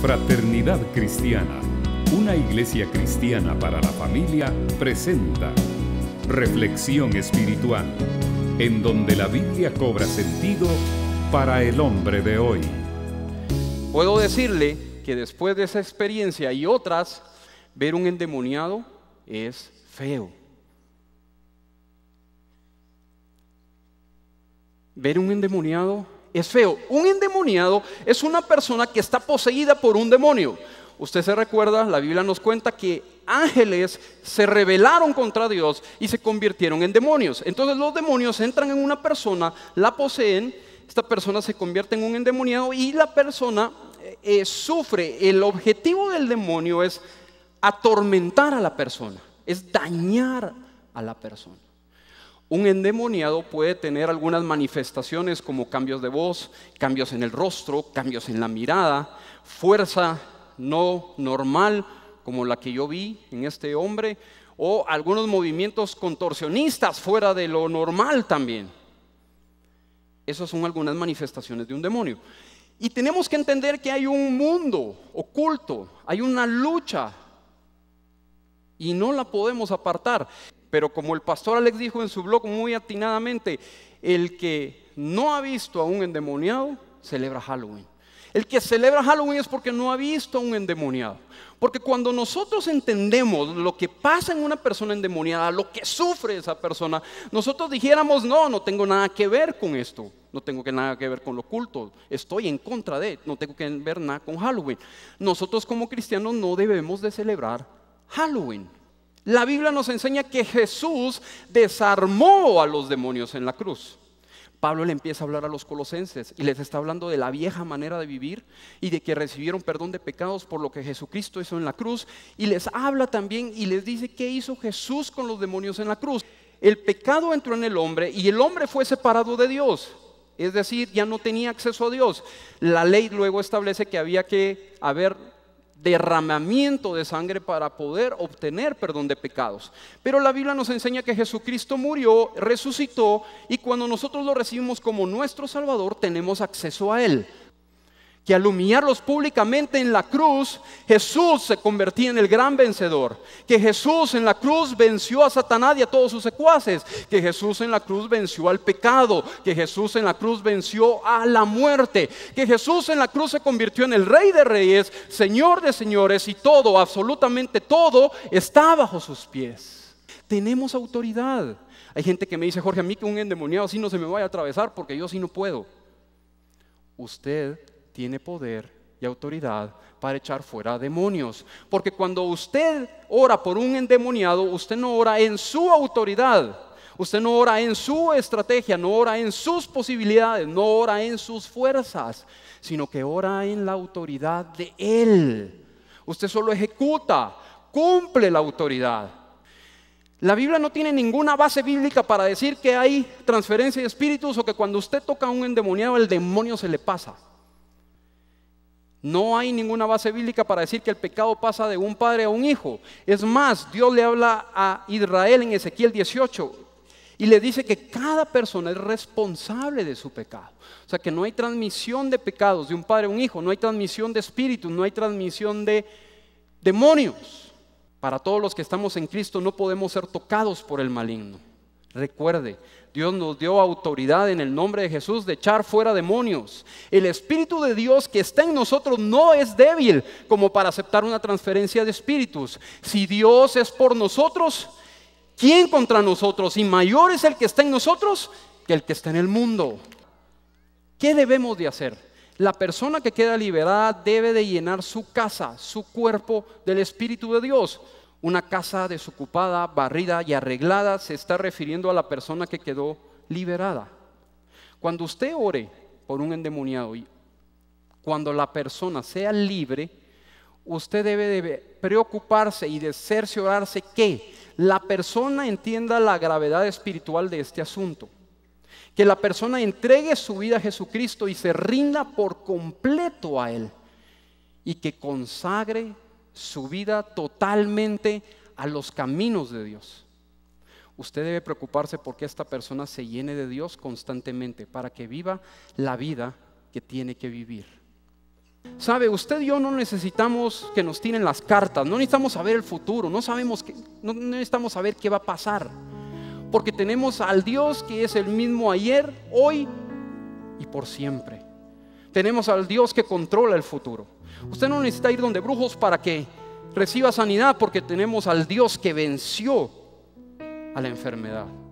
Fraternidad Cristiana, una iglesia cristiana para la familia, presenta Reflexión Espiritual, en donde la Biblia cobra sentido para el hombre de hoy. Puedo decirle que después de esa experiencia y otras, ver un endemoniado es feo. Ver un endemoniado es feo. Un endemoniado es una persona que está poseída por un demonio. Usted se recuerda, la Biblia nos cuenta que ángeles se rebelaron contra Dios y se convirtieron en demonios. Entonces los demonios entran en una persona, la poseen, esta persona se convierte en un endemoniado y la persona eh, eh, sufre. El objetivo del demonio es atormentar a la persona, es dañar a la persona. Un endemoniado puede tener algunas manifestaciones como cambios de voz, cambios en el rostro, cambios en la mirada, fuerza no normal como la que yo vi en este hombre, o algunos movimientos contorsionistas fuera de lo normal también. Esas son algunas manifestaciones de un demonio. Y tenemos que entender que hay un mundo oculto, hay una lucha y no la podemos apartar. Pero como el pastor Alex dijo en su blog muy atinadamente, el que no ha visto a un endemoniado celebra Halloween. El que celebra Halloween es porque no ha visto a un endemoniado. Porque cuando nosotros entendemos lo que pasa en una persona endemoniada, lo que sufre esa persona, nosotros dijéramos, no, no tengo nada que ver con esto, no tengo que nada que ver con lo oculto, estoy en contra de, no tengo que ver nada con Halloween. Nosotros como cristianos no debemos de celebrar Halloween. La Biblia nos enseña que Jesús desarmó a los demonios en la cruz. Pablo le empieza a hablar a los colosenses y les está hablando de la vieja manera de vivir y de que recibieron perdón de pecados por lo que Jesucristo hizo en la cruz. Y les habla también y les dice qué hizo Jesús con los demonios en la cruz. El pecado entró en el hombre y el hombre fue separado de Dios. Es decir, ya no tenía acceso a Dios. La ley luego establece que había que haber derramamiento de sangre para poder obtener perdón de pecados. Pero la Biblia nos enseña que Jesucristo murió, resucitó y cuando nosotros lo recibimos como nuestro Salvador tenemos acceso a Él que al públicamente en la cruz, Jesús se convertía en el gran vencedor, que Jesús en la cruz venció a Satanás y a todos sus secuaces, que Jesús en la cruz venció al pecado, que Jesús en la cruz venció a la muerte, que Jesús en la cruz se convirtió en el rey de reyes, señor de señores y todo, absolutamente todo, está bajo sus pies. Tenemos autoridad. Hay gente que me dice, Jorge, a mí que un endemoniado así no se me vaya a atravesar porque yo así no puedo. Usted tiene poder y autoridad para echar fuera demonios. Porque cuando usted ora por un endemoniado, usted no ora en su autoridad, usted no ora en su estrategia, no ora en sus posibilidades, no ora en sus fuerzas, sino que ora en la autoridad de Él. Usted solo ejecuta, cumple la autoridad. La Biblia no tiene ninguna base bíblica para decir que hay transferencia de espíritus o que cuando usted toca a un endemoniado el demonio se le pasa. No hay ninguna base bíblica para decir que el pecado pasa de un padre a un hijo. Es más, Dios le habla a Israel en Ezequiel 18 y le dice que cada persona es responsable de su pecado. O sea que no hay transmisión de pecados de un padre a un hijo, no hay transmisión de espíritus, no hay transmisión de demonios. Para todos los que estamos en Cristo no podemos ser tocados por el maligno. Recuerde, Dios nos dio autoridad en el nombre de Jesús de echar fuera demonios. El Espíritu de Dios que está en nosotros no es débil como para aceptar una transferencia de espíritus. Si Dios es por nosotros, ¿quién contra nosotros? Y mayor es el que está en nosotros que el que está en el mundo. ¿Qué debemos de hacer? La persona que queda liberada debe de llenar su casa, su cuerpo del Espíritu de Dios. Una casa desocupada, barrida y arreglada se está refiriendo a la persona que quedó liberada. Cuando usted ore por un endemoniado y cuando la persona sea libre, usted debe preocuparse y de orarse que la persona entienda la gravedad espiritual de este asunto. Que la persona entregue su vida a Jesucristo y se rinda por completo a Él. Y que consagre su vida totalmente a los caminos de Dios. Usted debe preocuparse porque esta persona se llene de Dios constantemente para que viva la vida que tiene que vivir. Sabe, usted y yo no necesitamos que nos tiren las cartas, no necesitamos saber el futuro, no sabemos no necesitamos saber qué va a pasar, porque tenemos al Dios que es el mismo ayer, hoy y por siempre. Tenemos al Dios que controla el futuro. Usted no necesita ir donde brujos para que reciba sanidad porque tenemos al Dios que venció a la enfermedad.